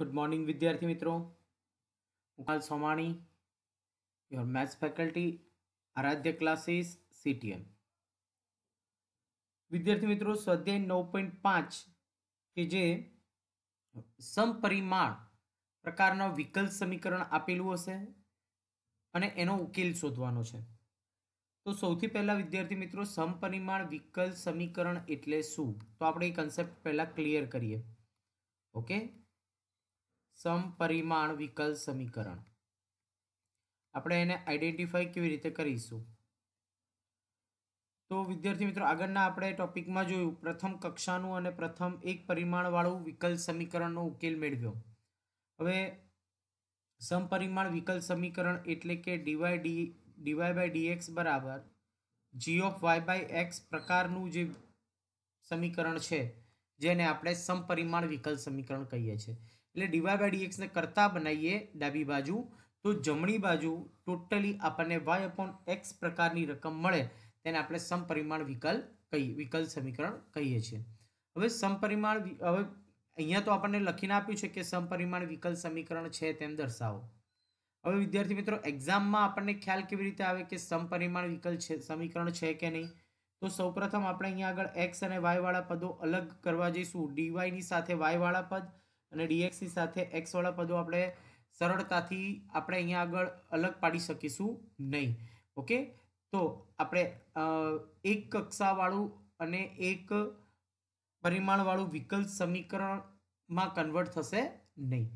Good morning વિદ્યાર્થી મિત્રો ઉકાલ Somani your maths faculty Aaradhya classes CTM વિદ્યાર્થી મિત્રો સ્વાધ્યાય નવ પોઈન્ટ પાંચ કે જે સમપરિમાણ પ્રકારનો વિકલ્પ સમીકરણ આપેલું હશે અને એનો ઉકેલ શોધવાનો છે તો સૌથી પહેલાં વિદ્યાર્થી મિત્રો સમપરિમાણ વિકલ્પ સમીકરણ એટલે શું તો આપણે એ કન્સેપ્ટ પહેલાં ક્લિયર કરીએ ઓકે સમપરિમાણ વિકલ સમીકરણ આપણે એને આઈડેન્ટિફાઈ કેવી રીતે કરીશું તો વિદ્યાર્થી મિત્રો આગળના આપણે ટોપિકમાં જોયું પ્રથમ કક્ષાનું અને પ્રથમ એક પરિમાણવાળું વિકલ સમીકરણનો ઉકેલ મેળવ્યો હવે સમપરિમાણ વિકલ સમીકરણ એટલે કે DY D DY by dx બરાબર G of Y by X પ્રકારનું જે સમીકરણ છે જેને આપણે સમપરિમાણ વિકલ સમીકરણ કહીએ છીએ એટલે ડીવાય બાય ડીએક્સને કરતા બનાવીએ ડાબી બાજુ તો જમણી બાજુ ટોટલી આપણને વાય અપોન એક્સ પ્રકારની રકમ મળે તેને આપણે સમપરિમાણ વિકલ કહીએ વિકલ સમીકરણ કહીએ છીએ હવે સમપરિમાણ હવે અહીંયા તો આપણને લખીને આપ્યું છે કે સમપરિમાણ વિકલ સમીકરણ છે તેમ દર્શાવો હવે વિદ્યાર્થી મિત્રો એક્ઝામમાં આપણને ખ્યાલ કેવી રીતે આવે કે સમપરિમાણ વિકલ છે સમીકરણ છે કે નહીં તો સૌપ્રથમ આપણે અહીંયા આગળ એક્સ અને વાયવાળા પદો અલગ કરવા જઈશું ડીવાયની સાથે વાયવાળા પદ અને ડીએક્સી સાથે એક્સવાળા પદો આપણે સરળતાથી આપણે અહીંયા આગળ અલગ પાડી શકીશું નહીં ઓકે તો આપણે એક કક્ષાવાળું અને એક પરિમાણવાળું વિકલ્પ સમીકરણમાં કન્વર્ટ થશે નહીં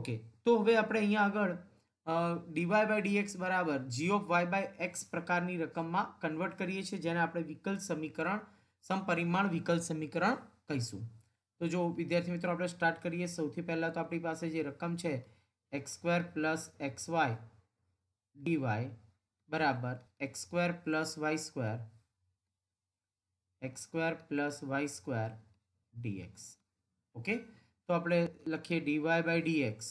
ઓકે તો હવે આપણે અહીંયા આગળ ડીવાય બાય ડીએક્સ બરાબર જીઓ વાય બાય એક્સ પ્રકારની રકમમાં કન્વર્ટ કરીએ છીએ જેને આપણે વિકલ્પ સમીકરણ સમપરિમાણ વિકલ્પ સમીકરણ કહીશું तो जो विद्यार्थी मित्रों आप स्टार्ट करिए सौ पहला तो अपनी पास जो रकम है X square plus X Y DY बराबर X square plus Y square X square plus Y square DX okay तो आप लखीए DY by DX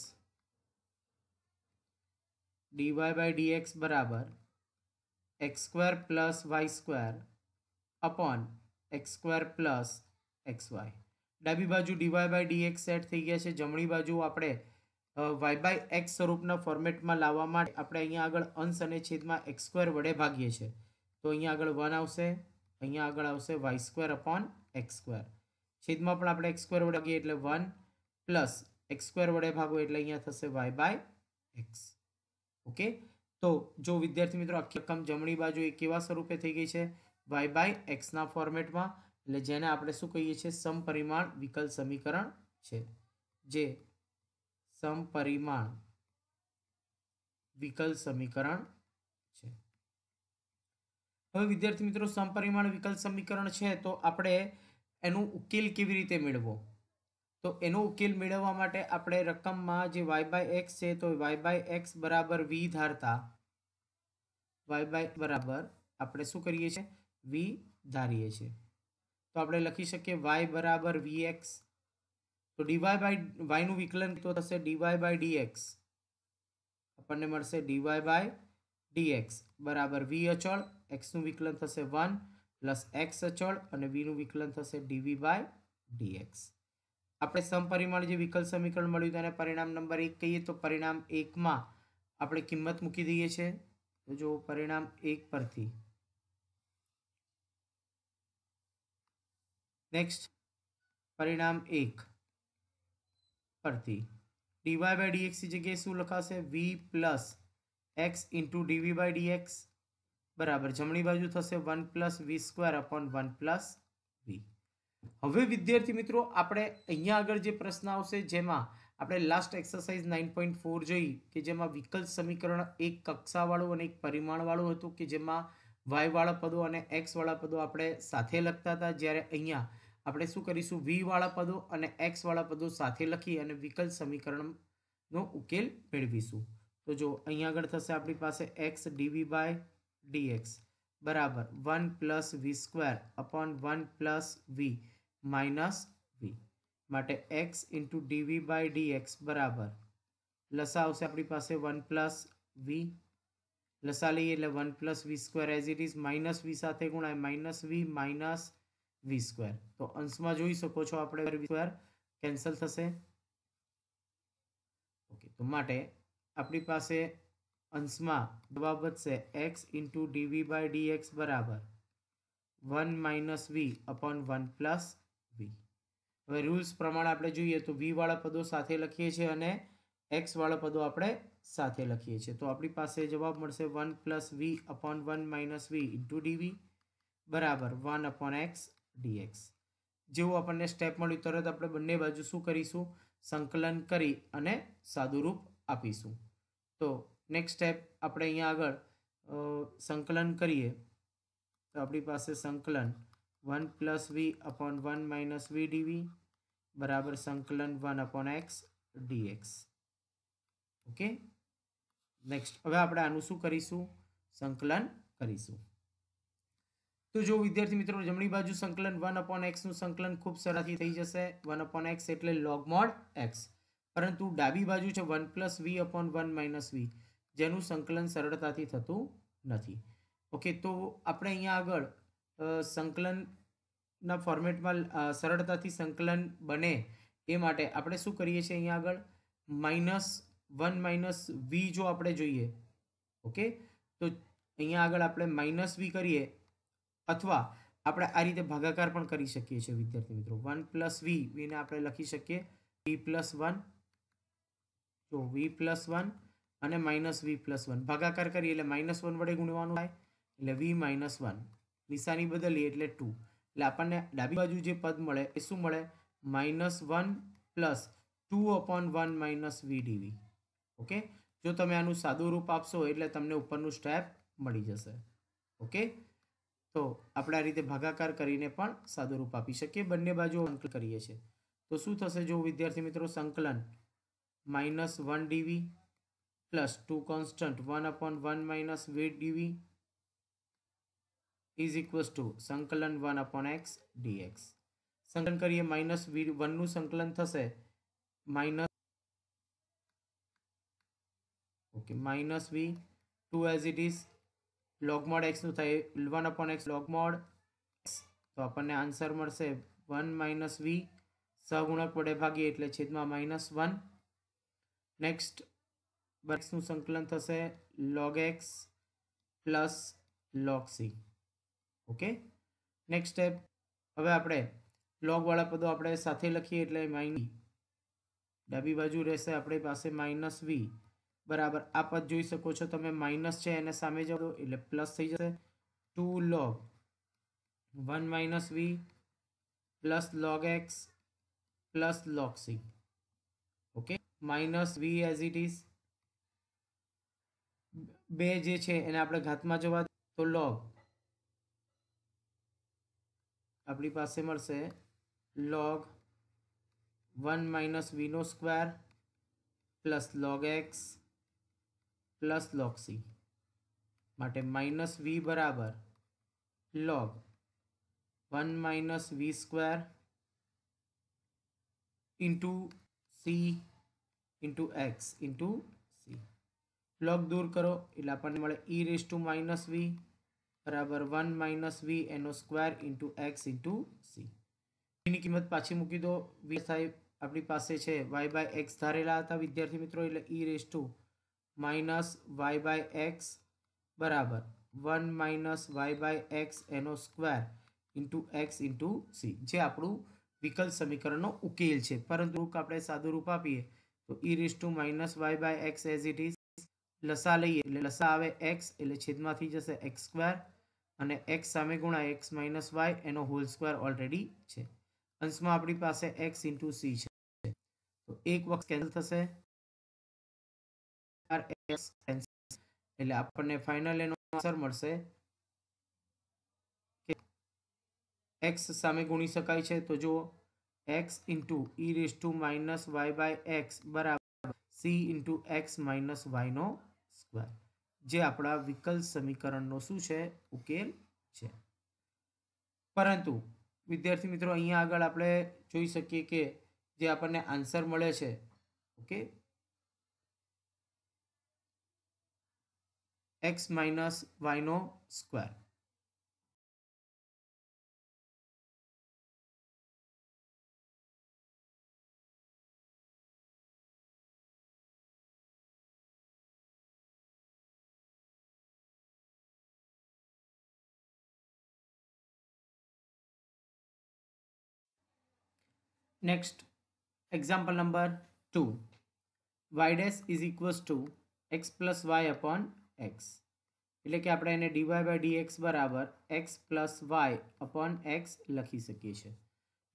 DY by DX बराबर X square plus Y square upon X square plus X Y ડાબી બાજુ DY by D X set થઈ ગયા છે જમણી બાજુ આપણે વાય બાય એક્સ સ્વરૂપના ફોર્મેટમાં લાવવા માટે આપણે અહીંયા આગળ અંશ અને છેદમાં એક્સ સ્ક્વેર વડે ભાગીએ છીએ તો અહીંયા આગળ વન આવશે અહીંયા આગળ આવશે Y square upon x square છેદમાં પણ આપણે એક્સ સ્ક્વેર વડે એટલે વન પ્લસ એક્સ સ્ક્વેર વડે ભાગો એટલે અહીંયા થશે વાય બાય એક્સ ઓકે તો જો વિદ્યાર્થી મિત્રો આખી રકમ જમણી બાજુ એ કેવા સ્વરૂપે થઈ ગઈ છે વાય બાય એક્સના ફોર્મેટમાં એટલે જેને આપણે શું કહીએ છીએ સમપરિમાણ વિકલ સમીકરણ છે જે સમપરિમાણ વિકલ સમીકરણ છે હવે વિદ્યાર્થી મિત્રો સમપરિમાણ વિકલ સમીકરણ છે તો આપણે એનું ઉકેલ કેવી રીતે મેળવો તો એનો ઉકેલ મેળવવા માટે આપણે રકમમાં જે વાય બાય એક્સ છે તો વાય બાય એક્સ બરાબર વી ધારતા વાય બાય બરાબર આપણે શું કરીએ છીએ વી ધારીએ છીએ તો આપણે લખી શકીએ વાય બરાબર વી એક્સ તો ડીવાય બાય વાયનું વિકલન તો થશે ડીવાય બાય ડીએક્સ આપણને મળશે ડીવાય બાય ડીએક્સ બરાબર વી અચળ એક્સનું વિકલન થશે વન પ્લસ એક્સ અચળ અને વીનું વિકલન થશે ડીવી બાય ડીએક્સ આપણે સમપરિમાણ જે વિકલ સમીકરણ મળ્યું તેને પરિણામ નંબર એક કહીએ તો પરિણામ એકમાં આપણે કિંમત મૂકી દઈએ છીએ જો પરિણામ એક પરથી નેક્સ્ટ પરિણામ એક પરથી ડીવાય બાય ડીએક્સની જગ્યાએ શું લખાશે V plus x into ડીવી by dx બરાબર જમણી બાજુ થશે વન પ્લસ વી સ્ક્વેર અપોન વન પ્લસ વી હવે વિદ્યાર્થી મિત્રો આપણે અહીંયા આગળ જે પ્રશ્ન આવશે જેમાં આપણે last exercise nine point four જોઈ કે જેમાં વિકલ્પ સમીકરણ એક કક્ષાવાળું અને એક પરિમાણવાળું હતું કે જેમાં વાયવાળા પદો અને એક્સવાળા પદો આપણે સાથે લખતા હતા જ્યારે અહીંયા આપણે શું કરીશું વીવાળા પદો અને એક્સવાળા પદો સાથે લખી અને વિકલ્પ સમીકરણનો ઉકેલ મેળવીશું તો જો અહીંયા આગળ થશે આપણી પાસે એક્સ ડીવી બાય ડીએક્સ બરાબર વન પ્લસ વી સ્ક્વેર અપોન વન પ્લસ વી માઇનસ વી માટે એક્સ ઇન્ટુ ડીવી બાય ડીએક્સ બરાબર લસા આવશે આપણી પાસે વન પ્લસ વી લસા લઈએ એટલે one plus V square as it is minus V સાથે ગુણાય માઇનસ વી માઇનસ વી સ્ક્વેર તો અંશમાં જોઈ શકો છો આપણે સ્ક્વેર કેન્સલ થશે ઓકે તો માટે આપણી પાસે અંશમાં જવાબ વધશે x into ડીવી by D x બરાબર one minus v upon one plus વી હવે રૂલ્સ પ્રમાણે આપણે જોઈએ તો વીવાળા પદો સાથે લખીએ છીએ અને એક્સવાળા પદો આપણે સાથે લખીએ છીએ તો આપણી પાસે જવાબ મળશે one plus v upon one minus v into d v બરાબર વન અપોન એક્સ ડીએક્સ જેવું આપણને સ્ટેપ મળ્યું તરત આપણે બંને બાજુ શું કરીશું સંકલન કરી અને સાદુરૂપ આપીશું તો નેક્સ્ટ સ્ટેપ આપણે અહીંયા આગળ સંકલન કરીએ તો આપણી પાસે સંકલન one plus v upon one minus v ડીવી બરાબર સંકલન one upon x dx okay next હવે આપણે આનું શું કરીશું સંકલન કરીશું તો જો વિદ્યાર્થી મિત્રો જમણી બાજુ સંકલન વન અપોન એક્સનું સંકલન ખૂબ સરળથી થઈ જશે વન અપોન એક્સ એટલે લોગ મોડ એક્સ પરંતુ ડાબી બાજુ છે one plus v upon one minus v જેનું સંકલન સરળતાથી થતું નથી ઓકે તો આપણે અહીંયા આગળ સંકલનના ફોર્મેટમાં સરળતાથી સંકલન બને એ માટે આપણે શું કરીએ છીએ અહીંયા આગળ માઇનસ વન માઇનસ વી જો આપણે જોઈએ ઓકે તો અહીંયા આગળ આપણે માઇનસ વી કરીએ અથવા આપણે આ રીતે ભાગાકાર પણ કરી શકીએ છીએ વિદ્યાર્થી મિત્રો વન પ્લસ વી વીને આપણે લખી શકીએ વી પ્લસ વન જો વી પ્લસ વન અને માઇનસ વી પ્લસ વન ભાગાકાર કરીએ એટલે માઇનસ વન વડે ગુણવાનું થાય એટલે વી માઇનસ વન નિશાની બદલીએ એટલે ટુ એટલે આપણને ડાબી બાજુ જે પદ મળે એ શું મળે minus one plus two upon one minus v d v okay જો તમે આનું સાદું રૂપ આપશો એટલે તમને ઉપરનું સ્ટેપ મળી જશે ઓકે તો આપણે આ રીતે ભાગાકાર કરીને પણ સાદુરૂપ આપી શકીએ બંને બાજુ અંકલ કરીએ છીએ તો શું થશે જો વિદ્યાર્થી મિત્રો સંકલન minus one d v plus two constant one upon one minus v d v is equals to સંકલન વન અપોન એક્સ ડીએક્સ સંકલન કરીએ માઇનસ વી વનનું સંકલન થશે minus okay minus v two as it is log mod એક્સનું થાય one upon x log mod તો આપણને આન્સર મળશે વન માઇનસ વી સહગુણક વડે ભાગીએ એટલે છેદમાં માઇનસ વન નેક્સ્ટ બર્ક્સનું સંકલન થશે log x plus log c okay next step હવે આપણે લોગવાળા પદો આપણે સાથે લખીએ એટલે માઇન ડાબી બાજુ રહેશે આપણી પાસે માઇનસ વી બરાબર આ પદ જોઈ શકો છો તમે માઇનસ છે એને સામે જાઓ એટલે પ્લસ થઈ જશે two log one minus v plus log x plus log c okay minus v as it is બે જે છે એને આપણે ઘાતમાં જોવા તો લોગ આપણી પાસે મળશે લોગ વન માઇનસ વીનો square plus log x plus log c માટે માઇનસ વી બરાબર લોગ વન માઇનસ વી square into c into x into c log દૂર કરો એટલે આપણને મળે e raise to minus v બરાબર વન માઇનસ વી એનો square into x into c એની e કિંમત પાછી મૂકી દો વી સાહેબ આપણી પાસે છે વાય બાય એક્સ ધારેલા હતા વિદ્યાર્થી મિત્રો એટલે e raise to minus y by x બરાબર one minus y by x એનો square into x into c જે આપણું વિકલ્પ સમીકરણનો ઉકેલ છે પરંતુ આપણે સાદું રૂપ આપીએ તો e raise to minus y by x as it is લસા લઈએ એટલે લસા આવે એક્સ એટલે છેદમાંથી જશે એક્સ સ્ક્વેર અને એક્સ સામે ગુણા એક્સ માઇનસ વાય એનો હોલ સ્ક્વેર ઓલરેડી છે અંશમાં આપણી પાસે એક્સ ઇન્ટુ સી છે તો એક વખત કેન્સલ થશે આર એસ એટલે આપણને ફાઇનલ એનો આન્સર મળશે કે એક્સ સામે ગુણી શકાય છે તો જો x into e raise to minus y by x બરાબર સી ઇન્ટુ એક્સ માઇનસ વાયનો સ્ક્વેર જે આપણા વિકલ સમીકરણનો શું છે ઉકેલ છે પરંતુ વિદ્યાર્થી મિત્રો અહીંયા આગળ આપણે જોઈ શકીએ કે જે આપણને આન્સર મળે છે okay x minus y no square. Next, example number 2. y dash is equals to x plus y upon x એટલે કે આપણે એને ડીવાય બાય ડી એક્સ બરાબર x plus y upon x લખી શકીએ છીએ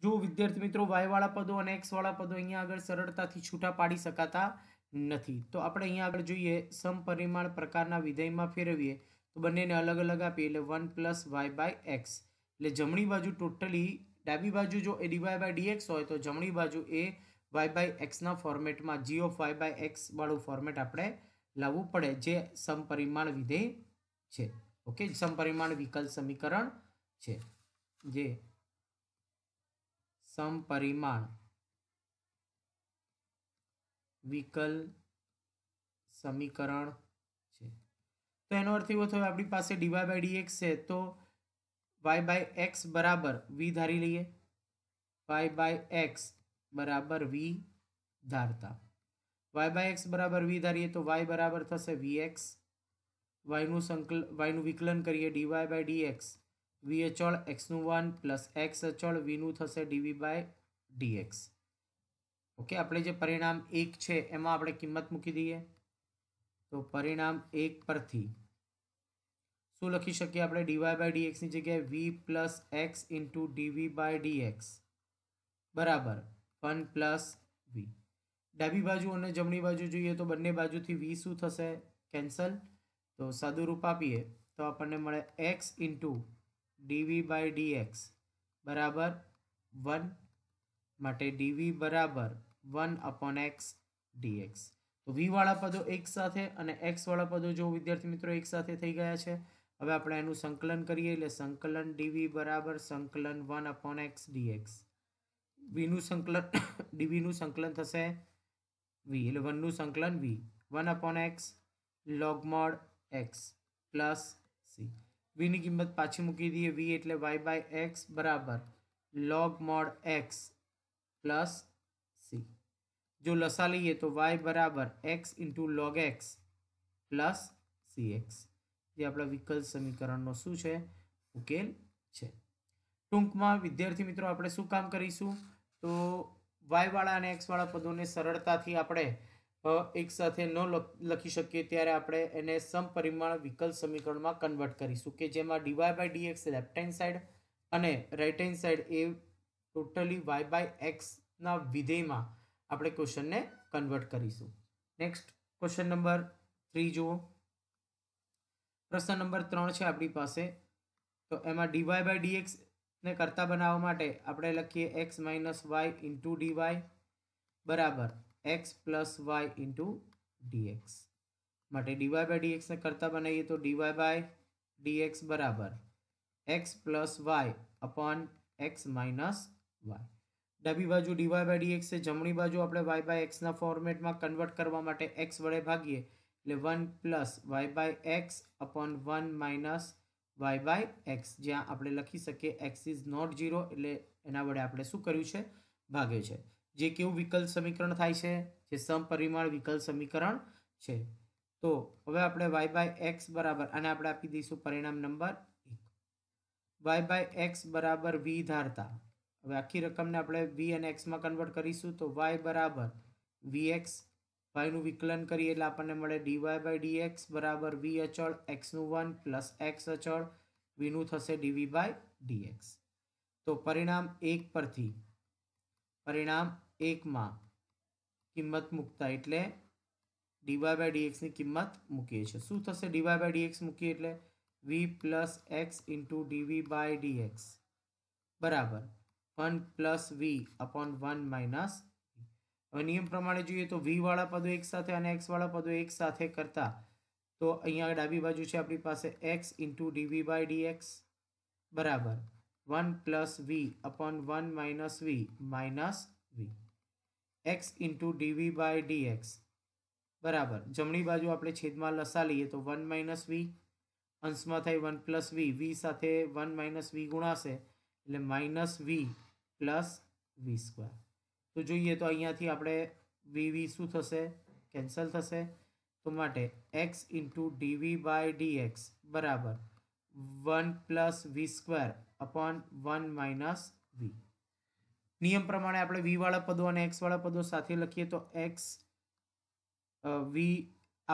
જો વિદ્યાર્થી મિત્રો વાયવાળા પદો અને એક્સવાળા પદો અહીંયા આગળ સરળતાથી છૂટા પાડી શકાતા નથી તો આપણે અહીંયા આગળ જોઈએ સમપરિમાણ પ્રકારના વિધેયમાં ફેરવીએ તો બંનેને અલગ અલગ આપીએ એટલે one plus y by x એટલે જમણી બાજુ ટોટલી ડાબી બાજુ જો એ ડીવાય બાય એક્સ હોય તો જમણી બાજુ એ વાય બાય એક્સના ફોર્મેટમાં g of Y by x વાળું ફોર્મેટ આપણે લાવવું પડે જે સમપરિમાણ વિધેય છે ઓકે સમપરિમાણ વિકલ સમીકરણ છે જે સમપરિમાણ વિકલ સમીકરણ છે તો એનો અર્થ એવો થયો આપણી પાસે ડીવાય બાય ડીએક્સ છે તો વાય બાય એક્સ બરાબર વી ધારી લઈએ વાય બાય એક્સ બરાબર વી ધારતા વાય બાય એક્સ બરાબર વી ધારીએ તો વાય બરાબર થશે વી એક્સ વાયનું સંકલ વાયનું વિકલન કરીએ d y by D x v અચળ એક્સનું વન પ્લસ એક્સ અચળ વીનું થશે d v by D x okay આપણે જે પરિણામ એક છે એમાં આપણે કિંમત મૂકી દઈએ તો પરિણામ એક પરથી શું લખી શકીએ આપણે ડીવાય બાય ડી એક્સની જગ્યાએ v plus x into ડીવી by D x બરાબર વન પ્લસ વી ડાબી બાજુ અને જમણી બાજુ જોઈએ તો બંને બાજુથી વી શું થશે કેન્સલ તો રૂપ આપીએ તો આપણને મળે એક્સ ઇન્ટુ ડીવી બાય ડીએક્સ બરાબર વન માટે ડીવી બરાબર વન અપોન એક્સ ડીએક્સ તો વીવાળા પદો એક સાથે અને એક્સવાળા પદો જો વિદ્યાર્થી મિત્રો એક સાથે થઈ ગયા છે હવે આપણે એનું સંકલન કરીએ એટલે સંકલન ડીવી બરાબર સંકલન વન અપોન એક્સ ડીએક્સ વીનું સંકલન ડીવીનું સંકલન થશે વી એટલે વનનું સંકલન v one upon x log mod x plus c વીની કિંમત પાછી મૂકી દઈએ વી એટલે વાય બાય એક્સ બરાબર log mod x plus c જો લસા લઈએ તો વાય બરાબર x into log x plus c x જે આપણા વિકલ્પ સમીકરણનો શું છે ઉકેલ છે ટૂંકમાં વિદ્યાર્થી મિત્રો આપણે શું કામ કરીશું તો વાય વાળા અને એક્સવાળા પદોને સરળતાથી આપણે એક સાથે ન લખી શકીએ ત્યારે આપણે એને સમપરિમાણ વિકલ્પ સમીકરણમાં કન્વર્ટ કરીશું કે જેમાં d y by D x left hand side અને રાઈટ હેન્ડ સાઈડ એ ટોટલી વાય બાય એક્સના વિધેયમાં આપણે ક્વેશ્ચનને કન્વર્ટ કરીશું નેક્સ્ટ ક્વેશ્ચન નંબર થ્રી જુઓ પ્રશ્ન નંબર ત્રણ છે આપણી પાસે તો એમાં ડીવાય બાય ડીએક્સ ને કરતા બનાવવા માટે આપણે લખીએ x minus y into DY બરાબર x plus y into d x માટે ડીવાય બાય ડીએક્સને કરતા બનાવીએ તો ડીવાય બાય ડીએક્સ બરાબર x plus y upon x minus y ડાબી બાજુ ડીવાય બાય ડીએક્સ છે જમણી બાજુ આપણે વાય બાય એક્સના ફોર્મેટમાં કન્વર્ટ કરવા માટે એક્સ વડે ભાગીએ એટલે one plus y by x upon one minus y by x જ્યાં આપણે લખી શકીએ એક્સ ઇઝ નોટ ઝીરો એટલે એના વડે આપણે શું કર્યું છે ભાગ્યું છે જે કેવું વિકલ્પ સમીકરણ થાય છે જે સમપરિમાણ વિકલ્પ સમીકરણ છે તો હવે આપણે વાય બાય એક્સ બરાબર અને આપણે આપી દઈશું પરિણામ નંબર એક વાય બાય એક્સ બરાબર વી ધારતા હવે આખી રકમને આપણે વી અને માં કન્વર્ટ કરીશું તો વાય બરાબર વી એક્સ વાયનું વિકલન કરીએ એટલે આપણને મળે ડીવાય બાય ડી એક્સ બરાબર વી અચળ એક્સનું વન પ્લસ એક્સ અચળ વીનું થશે ડીવી બાય ડીએક્સ તો પરિણામ એક પરથી પરિણામ એકમાં કિંમત મૂકતા એટલે ડીવાય બાય ડીએક્સની કિંમત મૂકીએ છીએ શું થશે ડીવાય બાય ડીએક્સ મૂકીએ એટલે v plus x into ડીવી by dx બરાબર one plus v upon one minus હવે નિયમ પ્રમાણે જોઈએ તો વી વાળા પદો એક સાથે અને એક્સ વાળા પદો એક સાથે કરતા તો અહીંયા ડાબી બાજુ છે આપણી પાસે એક્સ ઇન્ટુ ડીવી બાય ડીએક્સ બરાબર one plus v upon one minus V minus v x into ડીવી by dx બરાબર જમણી બાજુ આપણે છેદમાં લસા લઈએ તો વન માઇનસ વી અંશમાં થાય વન પ્લસ વી વી સાથે વન માઇનસ વી ગુણાશે એટલે માઇનસ વી પ્લસ વી સ્ક્વેર તો જોઈએ તો અહીંયાથી આપણે વીવી શું થશે કેન્સલ થશે તો માટે એક્સ ઇન્ટુ ડીવી બાય ડીએક્સ બરાબર વન પ્લસ વી square upon one minus v નિયમ પ્રમાણે આપણે વીવાળા પદો અને એક્સવાળા પદો સાથે લખીએ તો એક્સ વી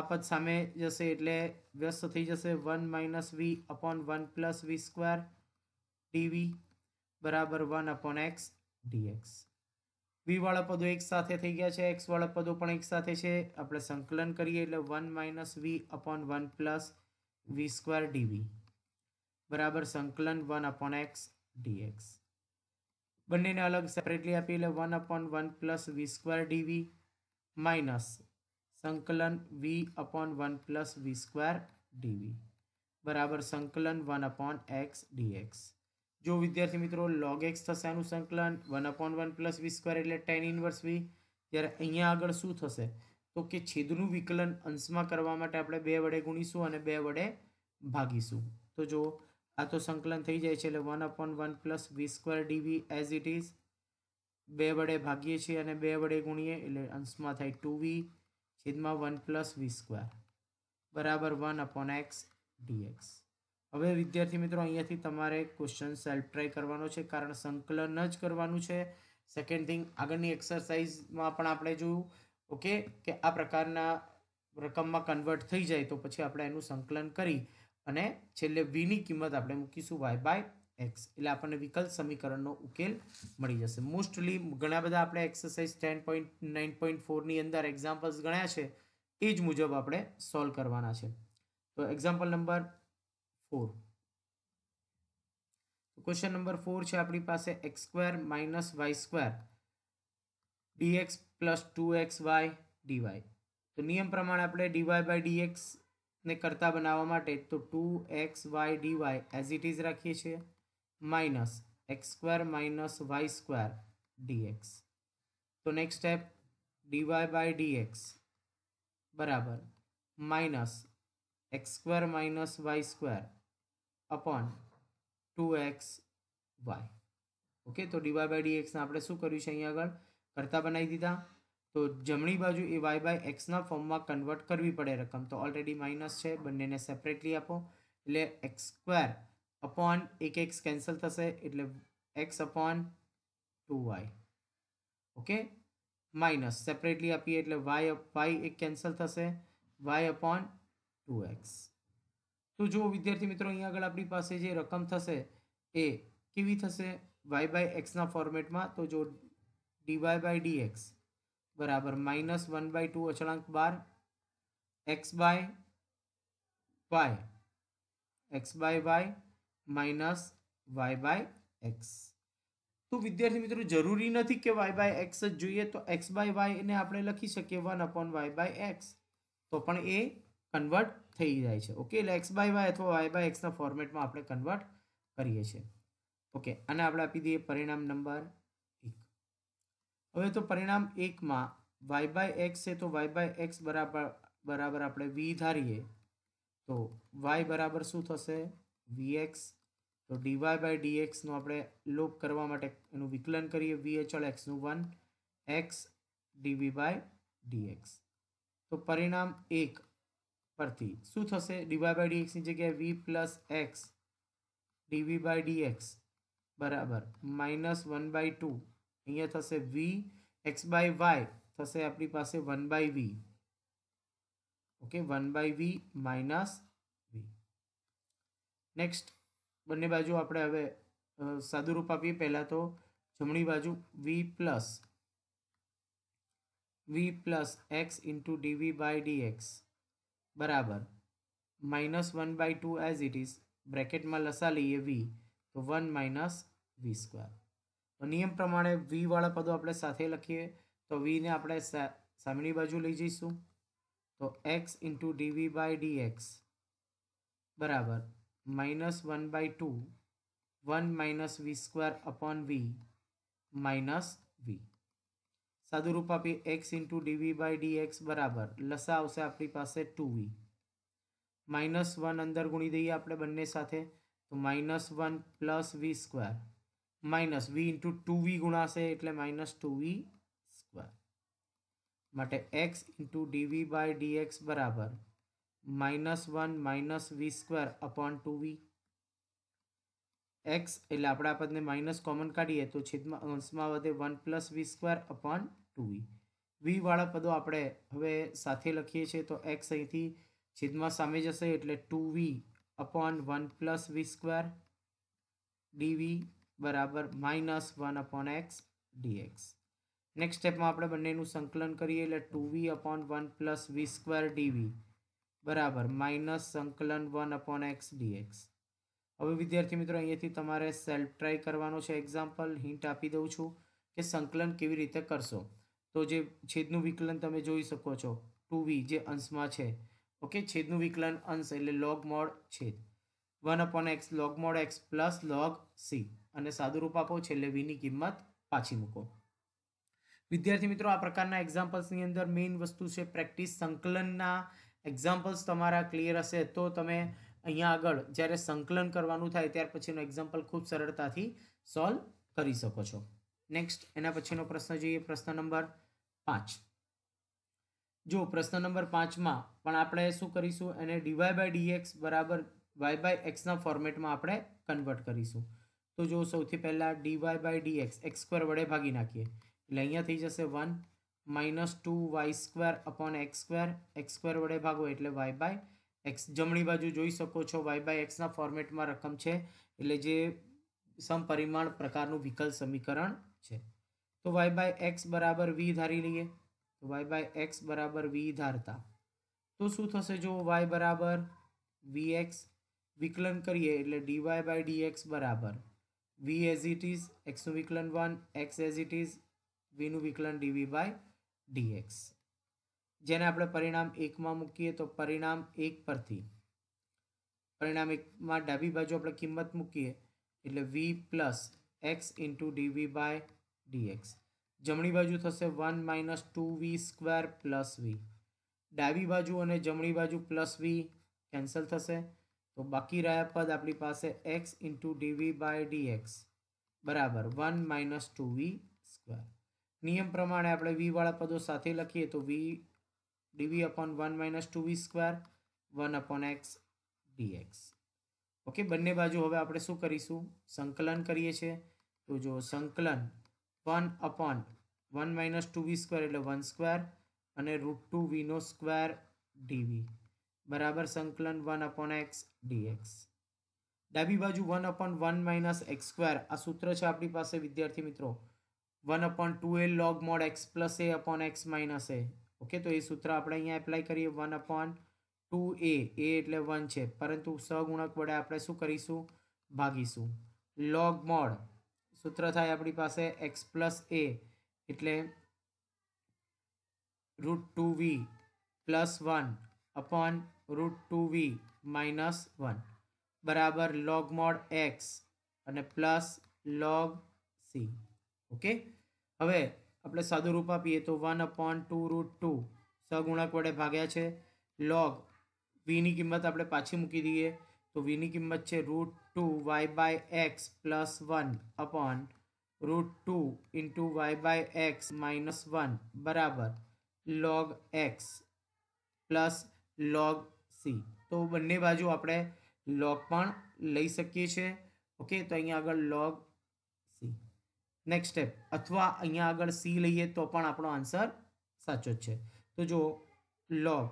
આ પદ સામે જશે એટલે વ્યસ્ત થઈ જશે one minus v upon one plus વી સ્ક્વેર ડીવી બરાબર one upon x d x b વાળા પદો એક સાથે થઈ ગયા છે એક્સ વાળા પદો પણ એક સાથે છે આપણે સંકલન કરીએ એટલે one minus v upon one plus વી સ્ક્વેર ડીવી બરાબર સંકલન વન અપોન એક્સ ડીએક્સ બંનેને અલગ સેપરેટલી આપી એટલે વન અપોન વન પ્લસ વી સ્ક્વેર ડીવી માઇનસ સંકલન વી અપોન વન પ્લસ વી સ્ક્વેર ડીવી બરાબર સંકલન વન અપોન એક્સ ડીએક્સ જો વિદ્યાર્થી મિત્રો લોગ એક્સ થશે આનું સંકલન વન અપોન વન પ્લસ વી સ્ક્વેર એટલે ટેન ઇન્વર્સ વી જ્યારે અહીંયા આગળ શું થશે તો કે છેદનું વિકલન અંશમાં કરવા માટે આપણે બે વડે ગુણીશું અને બે વડે ભાગીશું તો જો આ તો સંકલન થઈ જાય છે એટલે one upon one plus V square d v as it is બે વડે ભાગીએ છીએ અને બે વડે ગુણીએ એટલે અંશમાં થાય ટુ વી છેદમાં વન પ્લસ વી સ્ક્વેર બરાબર વન અપોન એક્સ ડીએક્સ હવે વિદ્યાર્થી મિત્રો અહીંયાથી તમારે ક્વેશ્ચન સેલ્ફ ટ્રાય કરવાનો છે કારણ સંકલન જ કરવાનું છે સેકન્ડ થિંગ આગળની એક્સરસાઇઝમાં પણ આપણે જોયું ઓકે કે આ પ્રકારના રકમમાં કન્વર્ટ થઈ જાય તો પછી આપણે એનું સંકલન કરી અને છેલ્લે વીની કિંમત આપણે મૂકીશું વાય બાય એક્સ એટલે આપણને વિકલ્પ સમીકરણનો ઉકેલ મળી જશે મોસ્ટલી ઘણા બધા આપણે exercise ten point nine point ફોરની અંદર એક્ઝામ્પલ્સ ગણ્યા છે એ જ મુજબ આપણે સોલ્વ કરવાના છે તો example number four question number four છે આપણી પાસે x square minus y square d x plus two x y d y તો નિયમ પ્રમાણે આપણે ડીવાય બાય ડીએક્સ ને કરતા બનાવવા માટે તો two x y d y as it is રાખીએ છીએ minus x square minus y square d x તો next step d y by dx બરાબર minus x square minus y square upon two x y okay તો ડીવાય બાય ડીએક્સને આપણે શું કર્યું છે અહીંયા આગળ કરતા બનાવી દીધા તો જમણી બાજુ એ વાય બાય એક્સના ફોર્મમાં કન્વર્ટ કરવી પડે રકમ તો ઓલરેડી માઇનસ છે બંનેને સેપરેટલી આપો એટલે એક્સ સ્ક્વેર અપોન એક એક્સ કેન્સલ થશે એટલે x upon two y okay minus separately આપીએ એટલે વાય વાય એક કેન્સલ થશે વાય અપોન ટુ એક્સ તો જો વિદ્યાર્થી મિત્રો અહીંયા આગળ આપણી પાસે જે રકમ થશે એ કેવી થશે વાય બાય એક્સના ફોર્મેટમાં તો જો ડીવાય બાય ડી એક્સ બરાબર માઇનસ વન બાય ટુ અચળાંક બાર x by y x by y minus y by x તો વિદ્યાર્થી મિત્રો જરૂરી નથી કે વાય બાય એક્સ જ જોઈએ તો એક્સ બાય વાય એને આપણે લખી શકીએ one upon y by x તો પણ એ કન્વર્ટ થઈ જાય છે ઓકે એટલે એક્સ બાય વાય અથવા વાય બાય એક્સના ફોર્મેટમાં આપણે કન્વર્ટ કરીએ છીએ ઓકે અને આપણે આપી દઈએ પરિણામ નંબર એક હવે તો પરિણામ એકમાં વાય બાય એક્સ છે તો વાય બાય એક્સ બરાબર બરાબર આપણે વી ધારીએ તો વાય બરાબર શું થશે વી એક્સ તો ડીવાય બાય ડીએક્સનું આપણે લોપ કરવા માટે એનું વિકલન કરીએ વી એચલ એક્સનું વન એક્સ ડીવી બાય ડીએક્સ તો પરિણામ એક પરથી શું થશે ડીવાય બાય ડીએક્સની જગ્યાએ v plus x ડીવી by dx બરાબર માઇનસ વન બાય ટુ અહીંયા થશે વી એક્સ બાય વાય થશે આપણી પાસે one by v okay one by v minus v next બંને બાજુ આપણે હવે સાદું રૂપ આપીએ પહેલાં તો જમણી બાજુ v plus v plus x into ડીવી by dx બરાબર minus one by two as it is બ્રેકેટમાં લસા લઈએ વી તો વન માઇનસ વી સ્ક્વેર તો નિયમ પ્રમાણે વીવાળા પદો આપણે સાથે લખીએ તો વીને આપણે સામેની બાજુ લઈ જઈશું તો x into ડીવી by D x બરાબર minus one by two one minus V square upon v minus v સાદુરૂપ આપી x into ડીવી by D x બરાબર લસા આવશે આપણી પાસે ટુ વી માઇનસ વન અંદર ગુણી દઈએ આપણે બંને સાથે તો માઇનસ વન પ્લસ વી square minus v into two v ગુણાશે એટલે માઇનસ ટુ વી સ્ક્વેર માટે x into ડીવી by D x બરાબર માઇનસ વન માઇનસ વી square upon two v x એટલે આપણે આપણને માઇનસ કોમન કાઢીએ તો છેદમાં અંશમાં વધે વન પ્લસ વી square upon two v v વાળા પદો આપણે હવે સાથે લખીએ છીએ તો એક્સ અહીંથી છેદમાં સામે જશે એટલે two v upon one plus વી સ્ક્વેર ડીવી બરાબર minus one upon x dx next સ્ટેપમાં આપણે બંનેનું સંકલન કરીએ એટલે two v upon one plus વી સ્ક્વેર ડીવી બરાબર માઇનસ સંકલન વન અપોન એક્સ ડીએક્સ હવે વિદ્યાર્થી મિત્રો અહીંયાથી તમારે સેલ્ફ ટ્રાય કરવાનો છે એક્ઝામ્પલ હિન્ટ આપી દઉં છું કે સંકલન કેવી રીતે કરશો તો જે છેદનું વિકલન તમે જોઈ શકો છો ટુ વી જે અંશમાં છે ઓકે છેદનું વિકલન અંશ એટલે લોગ મોડ છેદ one upon x log mod x plus log c અને સાદુરૂપ આપો છેલ્લે વીની કિંમત પાછી મૂકો વિદ્યાર્થી મિત્રો આ પ્રકારના એક્ઝામ્પલ્સની અંદર મેઇન વસ્તુ છે પ્રેક્ટિસ સંકલનના એક્ઝામ્પલ્સ તમારા ક્લિયર હશે તો તમે અહીંયા આગળ જ્યારે સંકલન કરવાનું થાય ત્યાર પછીનું એક્ઝામ્પલ ખૂબ સરળતાથી સોલ્વ કરી શકો છો નેક્સ્ટ એના પછીનો પ્રશ્ન જોઈએ પ્રશ્ન નંબર પાંચ જો પ્રશ્ન નંબર પાંચમાં પણ આપણે શું કરીશું એને ડીવાય બાય ડીએક્સ બરાબર વાય બાય એક્સના ફોર્મેટમાં આપણે કન્વર્ટ કરીશું તો જો સૌથી પહેલાં dy by dx x square વડે ભાગી નાખીએ એટલે અહીંયા થઈ જશે one minus two y square upon x square x square વડે ભાગો એટલે વાય બાય એક્સ જમણી બાજુ જોઈ શકો છો વાય બાય એક્સના ફોર્મેટમાં રકમ છે એટલે જે સમપરિમાણ પ્રકારનું વિકલ સમીકરણ છે તો વાય બાય એક્સ બરાબર વી ધારી લઈએ તો વાય બાય એક્સ બરાબર વી ધારતા તો શું થશે જો વાય બરાબર વી એક્સ વિકલન કરીએ એટલે ડીવાય બાય ડી એક્સ બરાબર વી એઝ ઇટ ઇઝ એક્સનું વિકલન one x as it is વીનું વિકલન ડીવી બાય એક્સ જેને આપણે પરિણામ એકમાં મૂકીએ તો પરિણામ એક પરથી પરિણામ એકમાં ડાબી બાજુ આપણે કિંમત મૂકીએ એટલે v plus x into ડીવી by dx જમણી બાજુ થશે one minus two v square plus v ડાબી બાજુ અને જમણી બાજુ પ્લસ વી કેન્સલ થશે તો બાકી રહ્યા પદ આપણી પાસે એક્સ ઇન્ટુ ડીવી બાય ડીએક્સ બરાબર one minus two v square નિયમ પ્રમાણે આપણે વીવાળા પદો સાથે લખીએ તો v dv upon one minus two v square one upon x dx okay બંને બાજુ હવે આપણે શું કરીશું સંકલન કરીએ છીએ તો જો સંકલન one upon one minus two v square એટલે વન સ્ક્વેર અને રૂટ ટુ વીનો સ્ક્વેર ડીવી બરાબર સંકલન વન અપોન એક્સ ડીએક્સ ડાબી બાજુ one upon one minus x square આ સૂત્ર છે આપણી પાસે વિદ્યાર્થી મિત્રો one upon two a log mod x plus a upon x minus a okay તો એ સૂત્ર આપણે અહીંયા એપ્લાય કરીએ વન અપોન ટુ એ એ એટલે વન છે પરંતુ સહગુણક વડે આપણે શું કરીશું ભાગીશું લોગ મોડ સૂત્ર થાય આપણી પાસે એક્સ પ્લસ એ એટલે root two v plus one upon root two v minus one બરાબર લોગ મોડ એક્સ અને પ્લસ લોગ સી ઓકે હવે આપણે સાદુરૂપ આપીએ તો one upon two root two સગુણક વડે ભાગ્યા છે લોગ વીની કિંમત આપણે પાછી મૂકી દઈએ તો વીની કિંમત છે root two y by x plus one upon root two into y by x minus one બરાબર log x plus log c તો બંને બાજુ આપણે લોગ પણ લઈ શકીએ છીએ ઓકે તો અહીંયા આગળ લોગ સી નેક્સ્ટ સ્ટેપ અથવા અહીંયા આગળ સી લઈએ તો પણ આપણો આન્સર સાચો છે તો જો log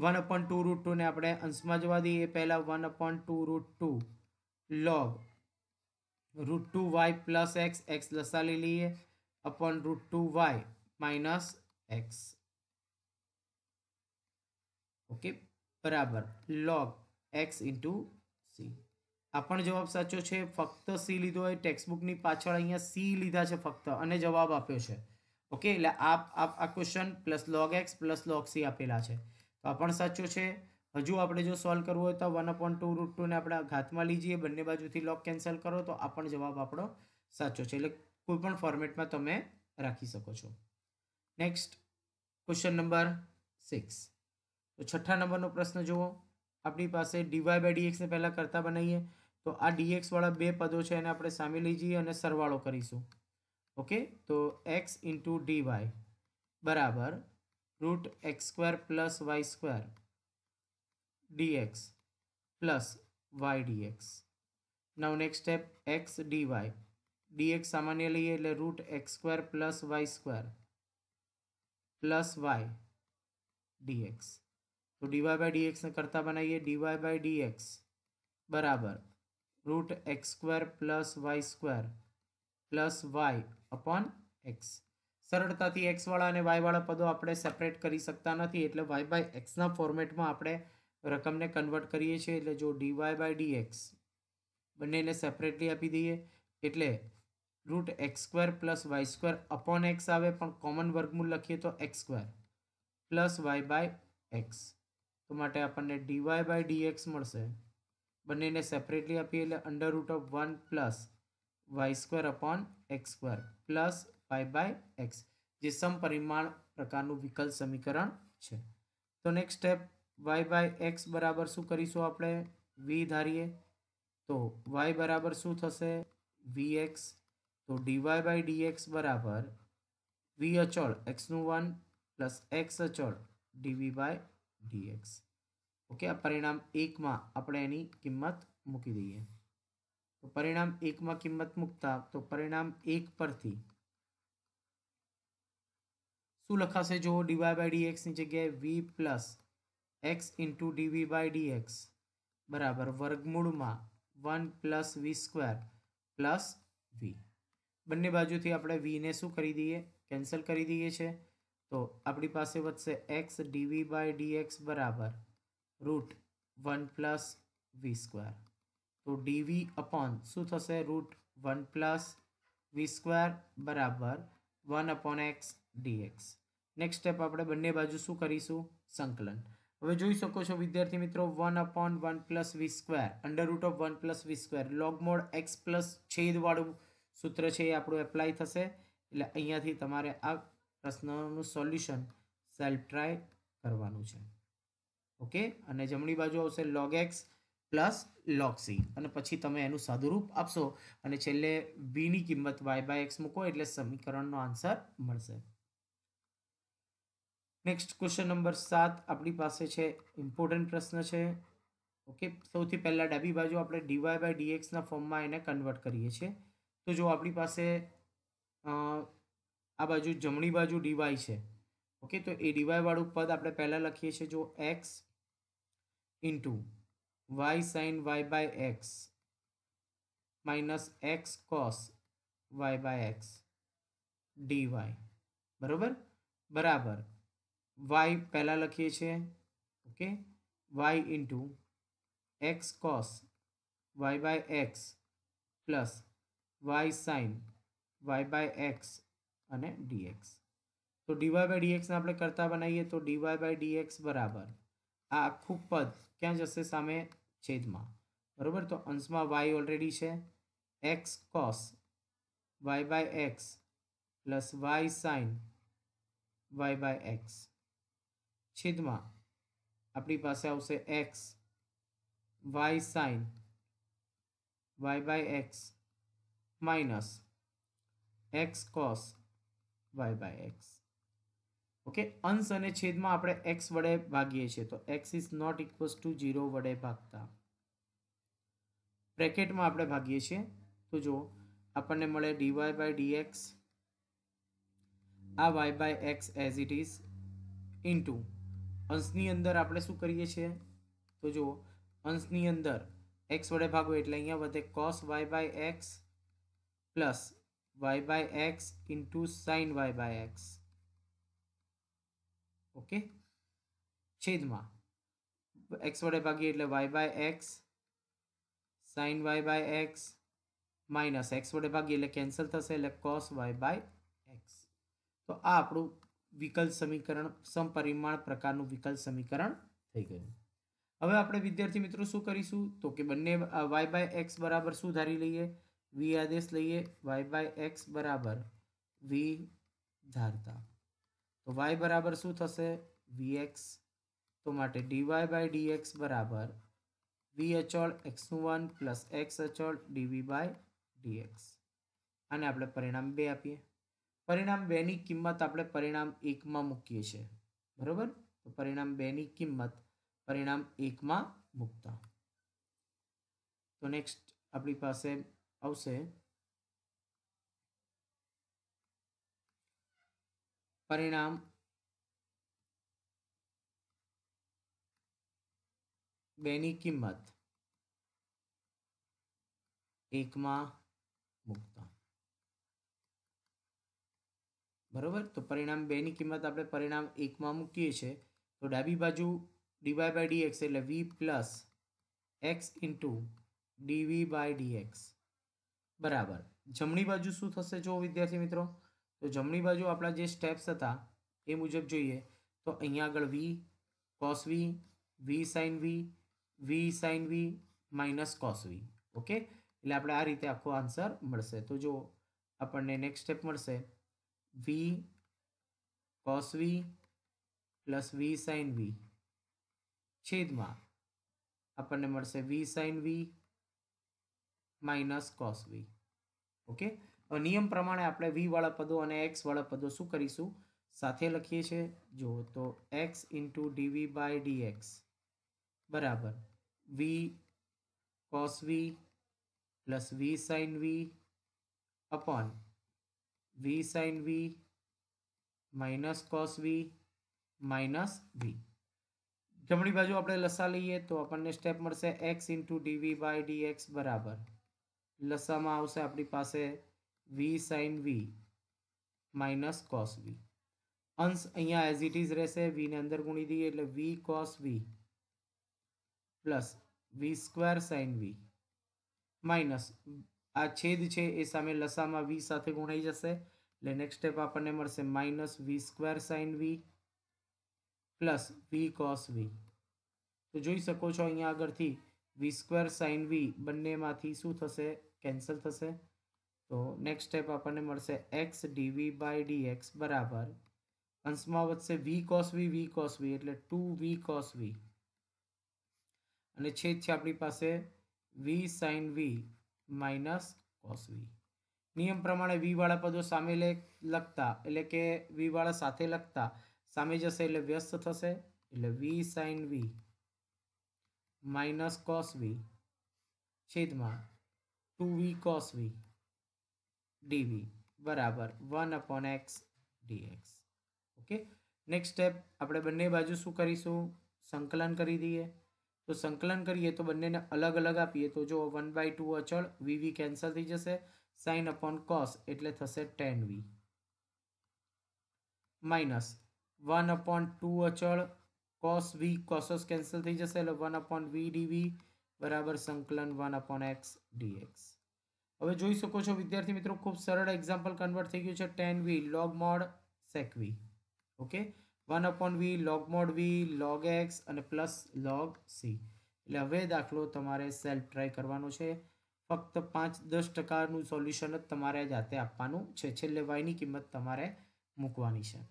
one upon two root ટુને આપણે અંશમાં જવા દઈએ પહેલાં one upon two root two log root two y plus x x લસા લઈ લઈએ upon root two y minus x okay બરાબર લોગ એક્સ ઇન્ટુ સી આ પણ જવાબ સાચો છે ફક્ત સી લીધો હોય ટેક્સ્ટબુકની પાછળ અહીંયા સી લીધા છે ફક્ત અને જવાબ આપ્યો છે ઓકે એટલે આ આ question plus log x plus log c આપેલા છે તો આ પણ સાચો છે હજુ આપણે જો સોલ્વ કરવું હોય તો વન અપોઈન્ટ ટુ રૂટ ટુને આપણે ઘાતમાં લઈએ બંને બાજુથી લોક કેન્સલ કરો તો આ પણ જવાબ આપણો સાચો છે એટલે કોઈ પણ ફોર્મેટમાં તમે રાખી શકો છો નેક્સ્ટ ક્વેશ્ચન નંબર સિક્સ તો છઠ્ઠા નંબરનો પ્રશ્ન જુઓ આપણી પાસે ડીવાય બાય ડીએક્સને પહેલાં કરતા બનાવીએ તો આ ડીએક્સવાળા બે પદો છે એને આપણે સામે લઈ જઈએ અને સરવાળો કરીશું ઓકે તો એક્સ ઇન્ટુ ડીવાય બરાબર root x square plus y square d x plus y d x now next step x d y d x सामान्य लीए ए root x square plus y square plus y d x तो d y by d x करता बनाइए d y by d x बराबर root x square plus y square plus y upon x સરળતાથી એક્સવાળા અને વાય વાળા પદો આપણે સેપરેટ કરી શકતા નથી એટલે વાય બાય એક્સના ફોર્મેટમાં આપણે રકમને કન્વર્ટ કરીએ છીએ એટલે જો ડીવાય બાય ડી એક્સ બંનેને સેપરેટલી આપી દઈએ એટલે root x square plus y square upon x આવે પણ કોમન વર્ગમૂળ લખીએ તો x square plus y by x તો માટે આપણને ડીવાય બાય ડી એક્સ મળશે બંનેને સેપરેટલી આપીએ એટલે under root of one plus y square upon x square plus y by x જે સમપરિમાણ પ્રકારનું વિકલ સમીકરણ છે તો next step y by x બરાબર શું કરીશું આપણે વી ધારીએ તો વાય બરાબર શું થશે વી એક્સ તો ડીવાય બાય ડીએક્સ બરાબર વી અચળ એક્સનું વન પ્લસ એક્સ અચળ ડીવી બાય ડીએક્સ ઓકે આ પરિણામ એકમાં આપણે એની કિંમત મૂકી દઈએ તો પરિણામ એકમાં કિંમત મૂકતા તો પરિણામ એક પરથી શું લખાશે જો ડીવાય બાય ડીએક્સની જગ્યાએ v plus x into ડીવી by dx બરાબર વર્ગમૂળમાં વન પ્લસ વી સ્ક્વેર પ્લસ વી બંને બાજુથી આપણે વીને શું કરી દઈએ કેન્સલ કરી દઈએ છીએ તો આપણી પાસે વધશે એક્સ ડીવી બાય ડીએક્સ બરાબર રૂટ વન પ્લસ વી સ્ક્વેર તો ડીવી અપોન શું થશે રૂટ વન પ્લસ વી સ્ક્વેર બરાબર one upon x dx next step આપણે બંને બાજુ શું કરીશું સંકલન હવે જોઈ શકો છો વિદ્યાર્થી મિત્રો one upon one plus V square under root of one plus V square log mod x plus છેદવાળું સૂત્ર છે એ આપણું એપ્લાય થશે એટલે અહીંયાથી તમારે આ પ્રશ્નનું સોલ્યુશન સેલ્ફ ટ્રાય કરવાનું છે ઓકે અને જમણી બાજુ આવશે log x plus log c અને પછી તમે એનું સાદુરૂપ આપશો અને છેલ્લે વીની કિંમત વાય બાય એક્સ મૂકો એટલે સમીકરણનો આન્સર મળશે નેક્સ્ટ ક્વેશ્ચન નંબર સાત આપણી પાસે છે ઇમ્પોર્ટન્ટ પ્રશ્ન છે ઓકે સૌથી પહેલાં ડાબી બાજુ આપણે ડીવાય બાય ડીએક્સના ફોર્મમાં એને કન્વર્ટ કરીએ છીએ તો જો આપણી પાસે આ બાજુ જમણી બાજુ ડીવાય છે ઓકે તો એ ડીવાયવાળું પદ આપણે પહેલાં લખીએ છીએ જો x into y sine y by x minus x cos y by x dy બરાબર બરાબર વાય પહેલાં લખીએ છીએ okay y into x cos y by x plus y sine y by x અને ડીએક્સ તો ડીવાય બાય ડીએક્સને આપણે કરતા બનાવીએ તો ડીવાય બાય ડીએક્સ બરાબર આ આખું પદ ક્યાં જશે સામે છેદમાં બરાબર તો અંશમાં વાય ઓલરેડી છે x cos y by x plus y sine y by x છેદમાં આપણી પાસે આવશે x y sine y by x minus x cos y by x okay અંશ અને છેદમાં આપણે એક્સ વડે ભાગીએ છીએ તો x is not equals to zero વડે ભાગતા બ્રેકેટમાં આપણે ભાગીએ છીએ તો જો આપણને મળે ડીવાય બાય ડીએક્સ આ y by x as it is into અંશની અંદર આપણે શું કરીએ છીએ તો જુઓ અંશની અંદર એક્સ વડે ભાગો એટલે અહીંયા વધે cos y by x plus y by x into sine y by x okay છેદમાં એક્સ વડે ભાગીએ એટલે y by x sine y by x minus x વડે ભાગીએ એટલે કેન્સલ થશે એટલે કોસ વાય બાય એક્સ તો આ આપણું વિકલ સમીકરણ સમપરિમાણ પ્રકારનું વિકલ સમીકરણ થઈ ગયું હવે આપણે વિદ્યાર્થી મિત્રો શું કરીશું તો કે બંને વાય બાય એક્સ બરાબર શું ધારી લઈએ વી આદેશ લઈએ વાય બાય એક્સ બરાબર વી ધારતા તો વાય બરાબર શું થશે વી એક્સ તો માટે ડીવાય બાય ડી એક્સ બરાબર વી અચળ એક્સનું વન પ્લસ એક્સ અચળ ડીવી બાય ડીએક્સ આને આપણે પરિણામ બે આપીએ પરિણામ બેની કિંમત આપણે પરિણામ એકમાં મૂકીએ છીએ બરોબર તો પરિણામ બેની કિંમત પરિણામ એકમાં મૂકતા તો નેક્સ્ટ આપણી પાસે આવશે પરિણામ બેની કિંમત એકમાં બરાબર તો પરિણામ બેની કિંમત આપણે પરિણામ એકમાં મૂકીએ છીએ તો ડાબી બાજુ ડીવાય બાય ડીએક્સ એટલે v plus x into ડીવી by dx બરાબર જમણી બાજુ શું થશે જો વિદ્યાર્થી મિત્રો તો જમણી બાજુ આપણા જે સ્ટેપ્સ હતા એ મુજબ જોઈએ તો અહીંયા આગળ v cos v v sine v v sine v minus cos v okay એટલે આપણે આ રીતે આખો આન્સર મળશે તો જો આપણને નેક્સ્ટ સ્ટેપ મળશે v cos v plus v sine v છેદમાં આપણને મળશે v sine v minus cos v okay નિયમ પ્રમાણે આપણે વી વાળા પદો અને એક્સ વાળા પદો શું કરીશું સાથે લખીએ છીએ જુઓ તો એક્સ ઇન્ટુ ડીવી બાય ડીએક્સ બરાબર v cos v plus v sine v upon v sine v minus cos v minus v જમણી બાજુ આપણે લસા લઈએ તો આપણને સ્ટેપ મળશે એક્સ ઇન્ટુ ડીવી બાય એક્સ બરાબર લસામાં આવશે આપણી પાસે v sine v minus cos v અંશ અહીંયા એઝ ઇટ ઇઝ રહેશે ને અંદર ગુણી દઈએ એટલે વી કોસ વી પ્લસ વી સ્ક્વેર સાઇન વી માઇનસ આ છેદ છે એ સામે લસામાં વી સાથે ગુણાઈ જશે એટલે નેક્સ્ટ સ્ટેપ આપણને મળશે માઇનસ વી square sine v plus v cos v તો જોઈ શકો છો અહીંયા આગળથી વી સ્ક્વેર સાઇન વી બંનેમાંથી શું થશે કેન્સલ થશે તો નેક્સ્ટ સ્ટેપ આપણને મળશે એક્સ ડીવી બાય ડી એક્સ બરાબર અંશમાં વધશે વી કોસ વી વી કોસ વી એટલે ટુ વી કોસ વી અને છેદ છે આપણી પાસે v sine v minus cos v નિયમ પ્રમાણે વીવાળા પદો સામે લખતા એટલે કે વીવાળા સાથે લખતા સામે જશે એટલે વ્યસ્ત થશે એટલે v sine v minus cos v છેદમાં ટુ વી કોસ વી ડીવી બરાબર one upon x dx okay next step આપણે બંને બાજુ શું કરીશું સંકલન કરી દઈએ તો સંકલન કરીએ તો બંનેને અલગ અલગ આપીએ તો જો વન બાય ટુ અચળ વીવી કેન્સલ થઈ જશે સાઇન અપોન કોસ એટલે થશે tan v minus one upon two અચળ કોસ વી કોસસ કેન્સલ થઈ જશે એટલે વન અપોન વી ડીવી બરાબર સંકલન વન અપોન એક્સ ડીએક્સ હવે જોઈ શકો છો વિદ્યાર્થી મિત્રો ખૂબ સરળ એક્ઝામ્પલ કન્વર્ટ થઈ ગયું છે tan v log mod sec v okay one upon v log mod v log x અને પ્લસ લોગ સી એટલે હવે દાખલો તમારે સેલ્ફ ટ્રાય કરવાનો છે ફક્ત પાંચ દસ ટકાનું સોલ્યુશન જ તમારે જાતે આપવાનું છે છેલ્લે વાયની કિંમત તમારે મૂકવાની છે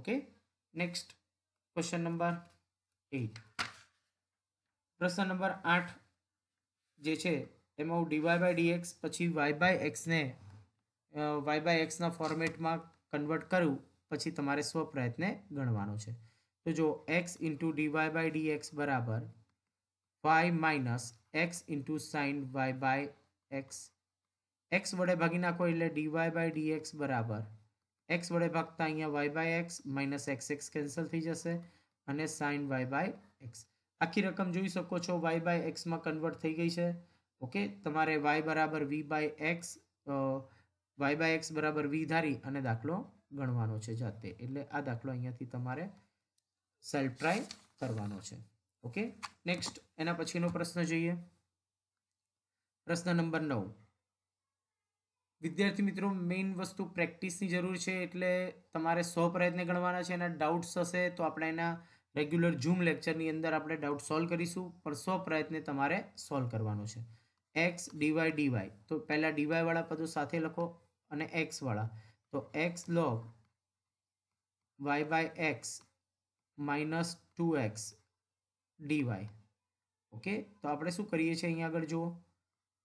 okay next question number eight પ્રશ્ન નંબર આઠ જે છે એમાં હું ડીવાય બાય ડીએક્સ પછી વાય બાય એક્સને વાય બાય એક્સના ફોર્મેટમાં કન્વર્ટ કરું પછી તમારે સ્વપ્રયત્ને ગણવાનો છે તો જો x into dy by D x બરાબર y minus x into sine y by x x વડે ભાગી નાખો એટલે ડીવાય બાય ડી એક્સ બરાબર એક્સ વડે ભાગતા અહીંયા y by x minus x x cancel થઈ જશે અને સાઇન વાય બાય એક્સ આખી રકમ જોઈ શકો છો વાય બાય એક્સમાં કન્વર્ટ થઈ ગઈ છે ઓકે તમારે વાય બરાબર v by x y by x બરાબર વી ધારી અને દાખલો ગણવાનો છે જાતે એટલે આ દાખલો અહીંયાથી તમારે સેલ્ફ ટ્રાય કરવાનો છે ઓકે નેક્સ્ટ એના પછીનો પ્રશ્ન જોઈએ પ્રશ્ન નંબર નવ વિદ્યાર્થી મિત્રો મેઇન વસ્તુ પ્રેક્ટિસની જરૂર છે એટલે તમારે સો પ્રયત્ન ગણવાના છે એના ડાઉટ્સ હશે તો આપણે એના રેગ્યુલર ઝૂમ લેક્ચરની અંદર આપણે ડાઉટ સોલ્વ કરીશું પણ સો પ્રયત્ને તમારે સોલ્વ કરવાનો છે એક્સ ડીવાય ડીવાય તો પહેલાં ડીવાયવાળા પદો સાથે લખો અને એક્સવાળા તો x log y by x minus two x dy okay તો આપણે શું કરીએ છીએ અહીંયા આગળ જુઓ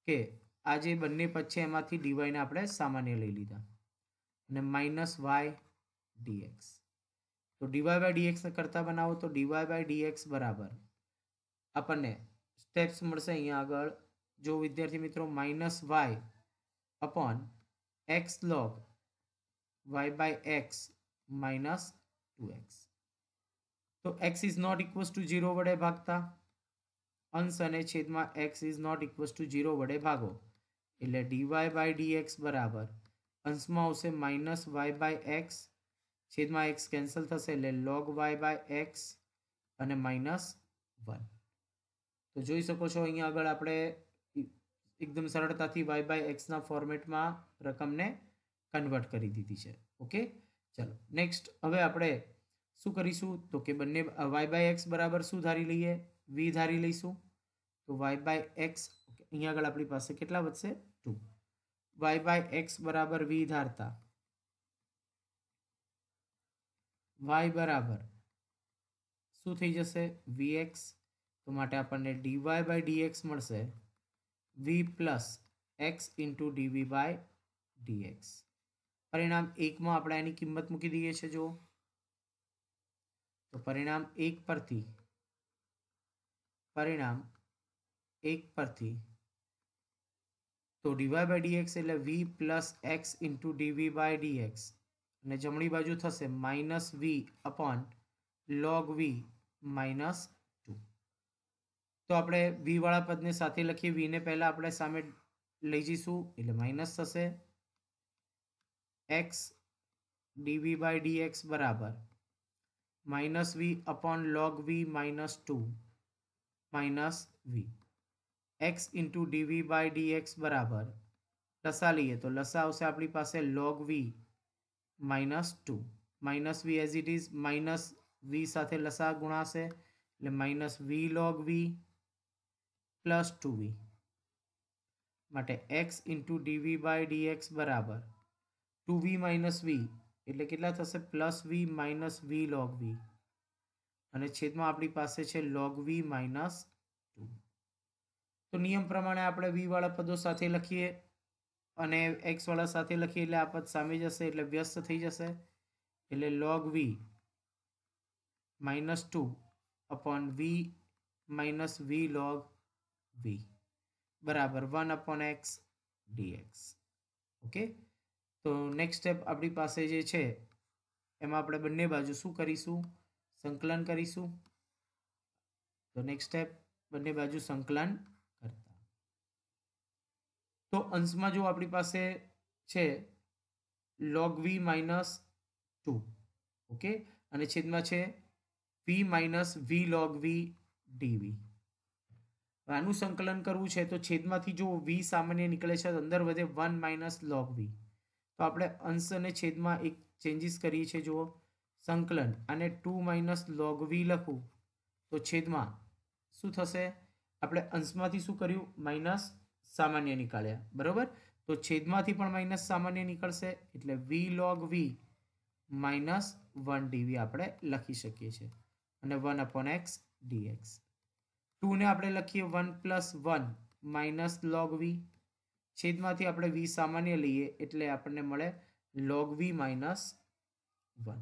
કે આ જે બંને પદ છે એમાંથી ડીવાયને આપણે સામાન્ય લઈ લીધા અને માઇનસ વાય ડીએક્સ તો ડીવાય બાય ડીએક્સને કરતાં બનાવો તો ડીવાય બાય ડીએક્સ બરાબર આપણને સ્ટેપ્સ મળશે અહીંયા આગળ જો વિદ્યાર્થી મિત્રો minus y upon x log y by x minus 2x. તો x is not equals to 0 વડે ભાગતા અંશ અને છેદમાં x is not equals to 0 વડે ભાગો એટલે dy by dx બરાબર અંશમાં આવશે માઇનસ y by x છેદમાં x કેન્સલ થશે એટલે log y by x અને માઇનસ વન તો જોઈ શકો છો અહીંયા આગળ આપણે એકદમ સરળતાથી y by xના ફોર્મેટમાં રકમને કન્વર્ટ કરી દીધી છે ઓકે ચલો નેક્સ્ટ હવે આપણે શું કરીશું તો કે બંને વાય બાય એક્સ બરાબર શું ધારી લઈએ વી ધારી લઈશું તો વાય બાય એક્સ અહીંયા આગળ આપણી પાસે કેટલા વધશે ટુ વાય બાય એક્સ બરાબર વી ધારતા વાય બરાબર શું થઈ જશે વી એક્સ તો માટે આપણને ડીવાય બાય ડીએક્સ મળશે v plus x into ડીવી by dx પરિણામ એકમાં આપણે એની કિંમત મૂકી દઈએ છીએ જો તો પરિણામ એક પરથી પરિણામ એક પરથી તો ડીવાય બાય ડીએક્સ એટલે v plus x into ડીવી by dx અને જમણી બાજુ થશે minus v upon log v minus two તો આપણે વીવાળા પદને સાથે લખીએ વીને પહેલાં આપણે સામે લઈ જઈશું એટલે માઇનસ થશે x d v by d x बराबर minus v upon log v minus two minus v x into d v by d x बराबर लसा लीए तो लसा उसे अपनी पास log v minus two minus v as it is minus v साथ लसा गुणा से minus v log v plus two v x into dv by d x बराबर ટુ વી માઇનસ વી એટલે કેટલા થશે પ્લસ વી માઇનસ વી લોગ વી અને છેદમાં આપણી પાસે છે લોગ વી માઇનસ ટુ તો નિયમ પ્રમાણે આપણે વીવાળા પદો સાથે લખીએ અને એક્સવાળા સાથે લખીએ એટલે આ પદ સામે જશે એટલે વ્યસ્ત થઈ જશે એટલે log v minus two upon v minus v log v બરાબર one upon x dx okay તો નેક્સ્ટ સ્ટેપ આપણી પાસે જે છે એમાં આપણે બંને બાજુ શું કરીશું સંકલન કરીશું તો નેક્સ્ટ સ્ટેપ બંને બાજુ સંકલન કરતા તો અંશમાં જો આપણી પાસે છે log v minus two okay અને છેદમાં છે વી માઇનસ વી લોગ વી ડીવી આનું સંકલન કરવું છે તો છેદમાંથી જો વી સામાન્ય નીકળે છે તો અંદર વધે વન માઇનસ લોગ વી તો આપણે અંશ અને છેદમાં એક ચેન્જીસ કરીએ છીએ જુઓ સંકલન અને ટુ માઇનસ લોગ વી લખું તો છેદમાં શું થશે આપણે અંશમાંથી શું કર્યું માઇનસ સામાન્ય નીકાળ્યા બરાબર તો છેદમાંથી પણ માઇનસ સામાન્ય નીકળશે એટલે v log v minus one dv આપણે લખી શકીએ છીએ અને વન અપોન એક્સ ડીએક્સ ટુને આપણે લખીએ one plus one minus log v છેદમાંથી આપણે વી સામાન્ય લઈએ એટલે આપણને મળે log v minus one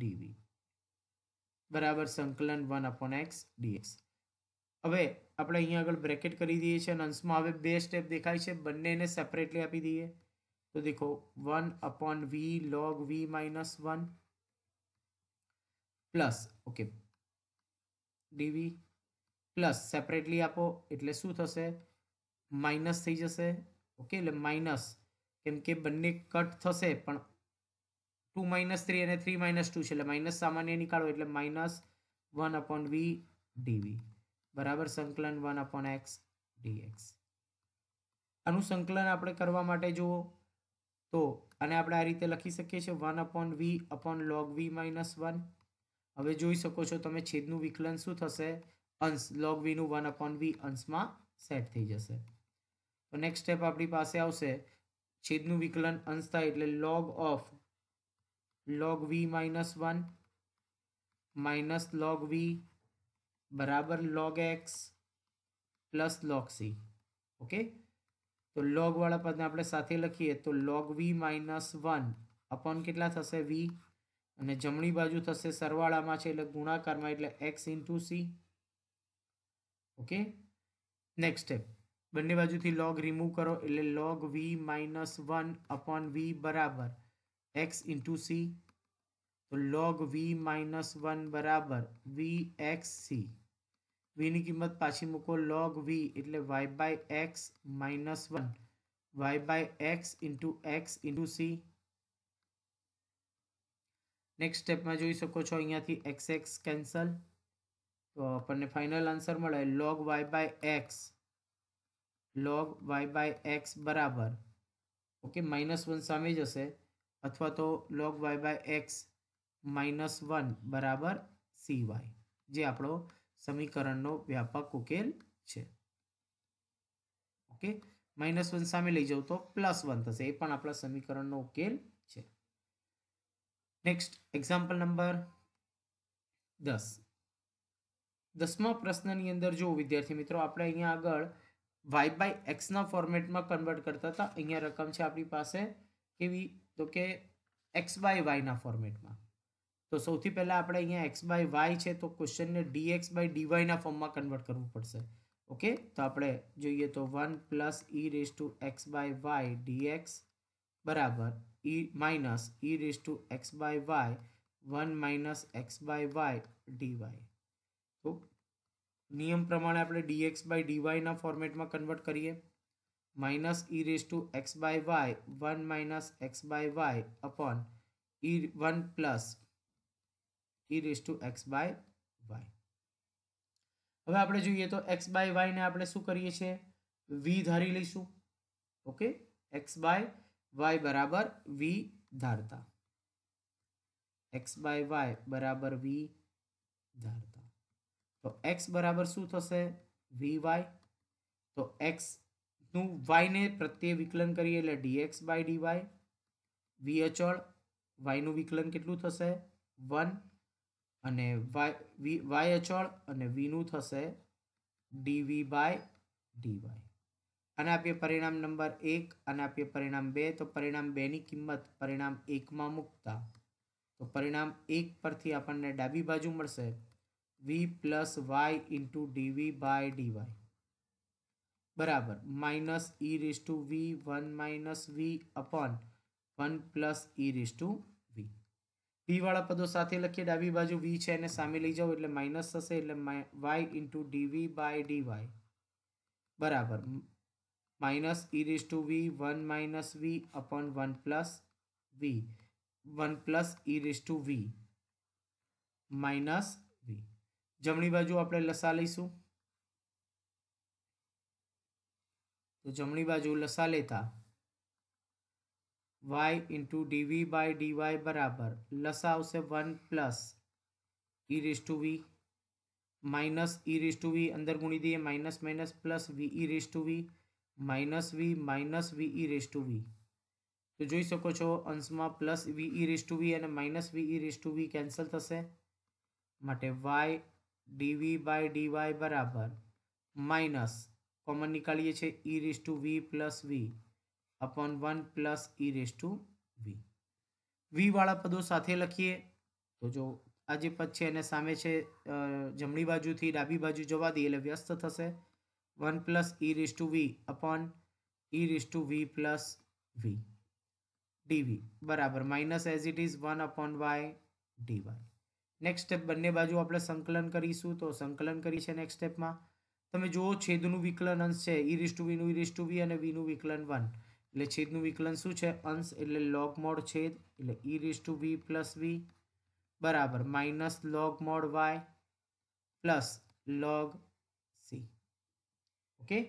dv બરાબર સંકલન વન અપોન એક્સ ડીએક્સ હવે આપણે અહીંયા આગળ બ્રેકેટ કરી દઈએ છીએ અને અંશમાં હવે બે સ્ટેપ દેખાય છે બંનેને સેપરેટલી આપી દઈએ તો દેખો one upon v log v minus one plus okay dv plus separately આપો એટલે શું થશે માઇનસ થઈ જશે ઓકે એટલે માઇનસ કેમ કે બંને કટ થશે પણ ટુ માઇનસ થ્રી અને થ્રી માઇનસ ટુ છે એટલે માઇનસ સામાન્ય નીકાળો એટલે માઇનસ વન અપોન વી ડીવી બરાબર સંકલન વન અપોન એક્સ ડીએક્સ આનું સંકલન આપણે કરવા માટે જુઓ તો અને આપણે આ રીતે લખી શકીએ છીએ one upon v upon log v minus one હવે જોઈ શકો છો તમે છેદનું વિકલન શું થશે અંશ લોગ વીનું વન અપોન વી અંશમાં સેટ થઈ જશે નેક્સ્ટ સ્ટેપ આપણી પાસે આવશે છેદનું વિકલન અંશ થાય એટલે log of log v minus one minus log v બરાબર log x plus log c okay તો લોગવાળા પદને આપણે સાથે લખીએ તો log v minus one upon કેટલા થશે વી અને જમણી બાજુ થશે સરવાળામાં છે એટલે ગુણાકારમાં એટલે x into c okay next step બંને બાજુથી લોગ રિમૂવ કરો એટલે log v minus one upon v બરાબર એક્સ ઇન્ટુ સી તો લોગ વી માઇનસ વન બરાબર વી એક્સ સી વીની કિંમત પાછી મૂકો લોગ વી એટલે y by x minus one y by x into x into c next સ્ટેપમાં જોઈ શકો છો અહીંયાથી એક્સ એક્સ કેન્સલ તો આપણને ફાઇનલ આન્સર મળે log y by x log y by x બરાબર ઓકે માઇનસ વન સામે જશે અથવા તો log y by x minus one બરાબર સી વાય જે આપણો સમીકરણનો વ્યાપક ઉકેલ છે ઓકે માઇનસ વન સામે લઈ જાઉં તો પ્લસ વન થશે એ પણ આપણા સમીકરણનો ઉકેલ છે નેક્સ્ટ એક્ઝામ્પલ નંબર દસ દસમા પ્રશ્નની અંદર જો વિદ્યાર્થી મિત્રો આપણે અહીંયા આગળ वाई बाय एक्स फॉर्मेट में कन्वर्ट करता था अँ रकम है अपनी पास के भी तो के एक्स बाय वाई फॉर्मेट में तो सौ पहला अपने अँ एक्स बाय वाई है तो क्वेश्चन ने dx by d dy form में कन्वर्ट करव पड़ से ओके तो आप जो है तो one plus e raise to x by y dx बराबर e minus e raise to x by y one minus x by y dy तो નિયમ પ્રમાણે આપણે dx બાય ડીવાયના ફોર્મેટમાં કન્વર્ટ કરીએ minus e raise to x by y one minus x by y upon e one plus e raise to x by y હવે આપણે જોઈએ તો એક્સ બાય વાયને આપણે શું કરીએ છીએ વી ધારી લઈશું ઓકે એક્સ બાય વાય બરાબર વી ધારતા એક્સ બાય વાય બરાબર વી ધારતા તો એક્સ બરાબર શું થશે વી વાય તો એક્સનું વાયને પ્રત્યે વિકલન કરીએ એટલે ડીએક્સ બાય ડીવાય વી અચળ વાયનું વિકલન કેટલું થશે વન અને વાય વી વાય અચળ અને વીનું થશે ડીવી બાય ડીવાય અને આપીએ પરિણામ નંબર એક અને આપીએ પરિણામ બે તો પરિણામ બેની કિંમત પરિણામ એકમાં મૂકતા તો પરિણામ એક પરથી આપણને ડાબી બાજુ મળશે v plus y into ડીવી by dy બરાબર minus e raise to v one minus v upon one plus e raise to v વીવાળા પદો સાથે લખીએ ડાબી બાજુ વી છે એને સામે લઈ જાઓ એટલે માઇનસ થશે એટલે વાય ઇન્ટુ ડીવી બાય ડીવાય બરાબર minus e raise to v one minus v upon one plus v one plus e raise to v minus જમણી બાજુ આપણે લસા લઈશું તો જમણી બાજુ લસા લેતા વાય ઇન્ટુ ડીવી બાય ડીવાય બરાબર લસા આવશે one plus e raise to v minus e raise to v અંદર ગુણી દઈએ minus minus plus v e raise to v minus V minus v e raise to v તો જોઈ શકો છો અંશમાં plus v e raise to v અને minus v e raise to v cancel થશે માટે વાય ડીવી બાય ડીવાય બરાબર minus common નીકાળીએ છીએ e raise to v plus v upon one plus e raise to v વીવાળા પદો સાથે લખીએ તો જો આ જે પદ છે એને સામે છે જમણી બાજુથી ડાબી બાજુ જવા દઈએ એટલે વ્યસ્ત થશે one plus e raise to v upon e raise to v plus v ડીવી બરાબર minus as it is one upon y dy next step બંને બાજુ આપણે સંકલન કરીશું તો સંકલન કરી છે નેક્સ્ટ સ્ટેપમાં તમે જુઓ છેદનું વિકલન અંશ છે ઈ raise two વીનું E raise to v અને વીનું વિકલન વન એટલે છેદનું વિકલન શું છે અંશ એટલે લોગ મોડ છેદ એટલે ઈ raise to v plus v બરાબર minus log mod y plus log c okay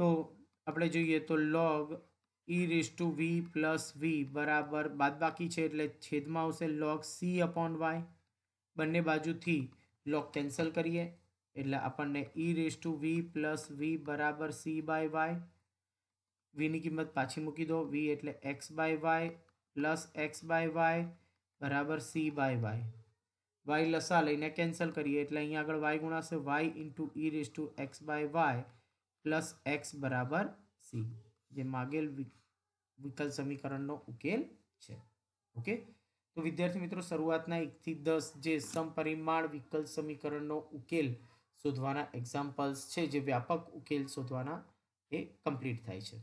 તો આપણે જોઈએ તો લોગ e^v+v=બાદબાકી છે એટલે છેદમાં આવશે log c/y બંને બાજુથી log કેન્સલ કરીએ એટલે આપણને e^v+v=c/y v ની કિંમત પાછી મૂકી દો v એટલે x/y + x/y = c/y y લસા લઈ ને કેન્સલ કરીએ એટલે અહીં આગળ y ગુણાશે y * e^x/y + x = c જે માગેલ વિકલ સમીકરણનો ઉકેલ છે ઓકે તો વિદ્યાર્થી મિત્રો શરૂઆતના એકથી દસ જે સમપરિમાણ વિકલ સમીકરણનો ઉકેલ શોધવાના એક્ઝામ્પલ્સ છે જે વ્યાપક ઉકેલ શોધવાના એ કમ્પ્લીટ થાય છે